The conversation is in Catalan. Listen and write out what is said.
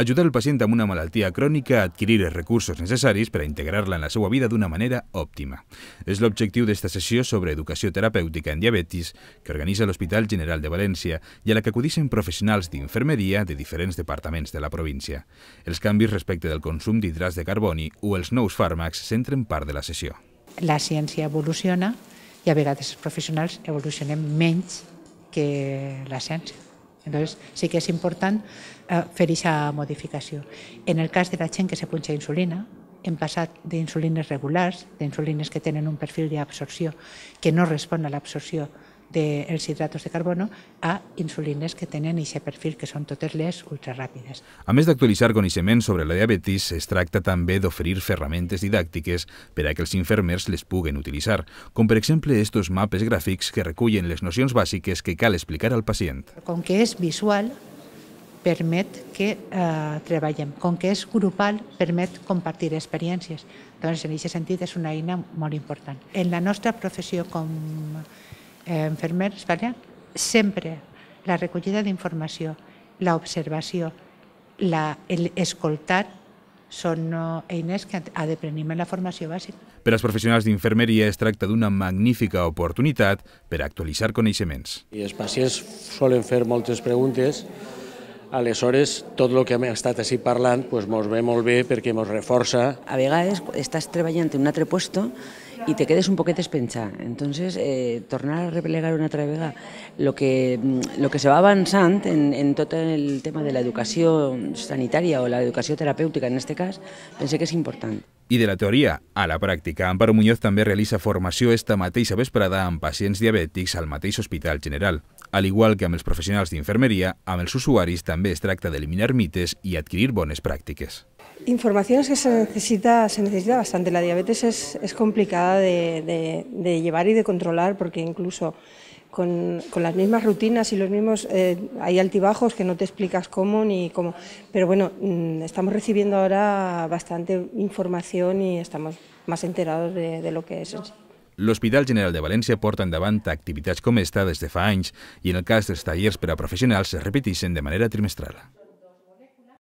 ajudar el pacient amb una malaltia crònica a adquirir els recursos necessaris per a integrar-la en la seva vida d'una manera òptima. És l'objectiu d'esta sessió sobre educació terapèutica en diabetis que organitza l'Hospital General de València i a la que acudixen professionals d'infermeria de diferents departaments de la província. Els canvis respecte del consum d'hidrats de carboni o els nous fàrmacs centren part de la sessió. La ciència evoluciona i a vegades els professionals evolucionem menys que la ciència. Llavors, sí que és important eh, fer aquesta modificació. En el cas de la gent que se punxa insulina, hem passat d'insulines regulars, d'insulines que tenen un perfil d'absorció que no respon a l'absorció dels de hidratos de carbono a insulines que tenen aquest perfil, que són totes les ultraràpides. A més d'actualitzar coneixements sobre la diabetis, es tracta també d'oferir ferramentes didàctiques per a que els infermers les puguen utilitzar, com per exemple estos mapes gràfics que recullen les nocions bàsiques que cal explicar al pacient. Com que és visual, permet que eh, treballem. Com que és grupal, permet compartir experiències. Doncs, en aquest sentit, és una eina molt important. En la nostra professió com Eh, enfermers, vale? sempre la recollida d'informació, l'observació, l'escoltar són eines que de prendre en la formació bàsica. Per als professionals d'infermeria es tracta d'una magnífica oportunitat per actualitzar coneixements. I els pacients solen fer moltes preguntes, aleshores tot el que hem estat així parlant ens mos ve molt bé perquè mos reforça. A vegades estàs treballant en un altre lloc y te quedes un poquete espenxar. Entonces, eh, tornar a replegar una otra vez, lo que, mm, lo que se va avanzando en, en todo el tema de la educación sanitaria o la educación terapéutica, en este caso, pensé que es importante. I de la teoria a la pràctica, Amparo Muñoz també realitza formació esta mateixa vesprada amb pacients diabètics al mateix Hospital General. Al igual que amb els professionals d'infermeria, amb els usuaris també es tracta d'eliminar mites i adquirir bones pràctiques. Información que se necesita, se necesita bastante. La diabetes es, es complicada de, de, llevar y de controlar porque incluso con, con las mismas rutinas y los mismos, eh, hay altibajos que no te explicas cómo ni cómo. Pero bueno, mm, estamos recibiendo ahora bastante información y estamos más enterados de, de lo que es. El Hospital General de Valencia porta endavant actividades como esta desde de fa anys en el cas dels tallers per a professionals es de manera trimestral.